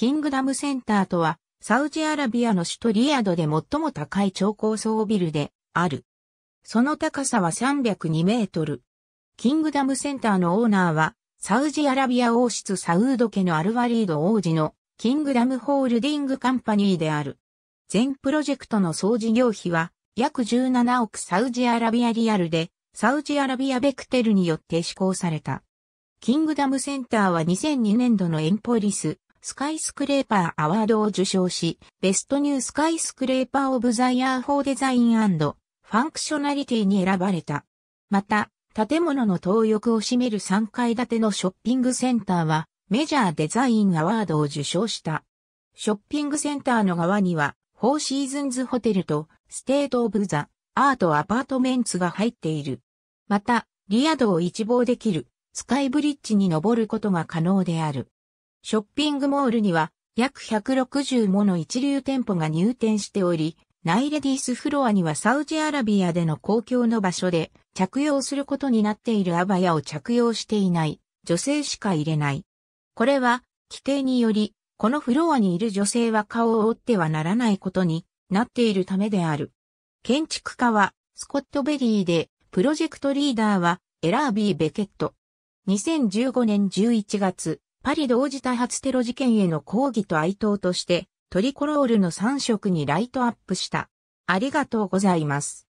キングダムセンターとは、サウジアラビアの首都リヤドで最も高い超高層ビルである。その高さは302メートル。キングダムセンターのオーナーは、サウジアラビア王室サウード家のアルワリード王子のキングダムホールディングカンパニーである。全プロジェクトの総事業費は約17億サウジアラビアリアルで、サウジアラビアベクテルによって施行された。キングダムセンターは2002年度のエンポリススカイスクレーパーアワードを受賞し、ベストニュースカイスクレーパーオブザイヤーフォーデザインファンクショナリティに選ばれた。また、建物の東翼を占める3階建てのショッピングセンターは、メジャーデザインアワードを受賞した。ショッピングセンターの側には、フォーシーズンズホテルと、ステート・オブ・ザ・アート・アパートメンツが入っている。また、リアドを一望できる、スカイブリッジに登ることが可能である。ショッピングモールには約160もの一流店舗が入店しており、ナイレディスフロアにはサウジアラビアでの公共の場所で着用することになっているアバヤを着用していない女性しか入れない。これは規定により、このフロアにいる女性は顔を覆ってはならないことになっているためである。建築家はスコットベリーでプロジェクトリーダーはエラービー・ベケット。2015年11月、パリ同時多発テロ事件への抗議と哀悼として、トリコロールの3色にライトアップした。ありがとうございます。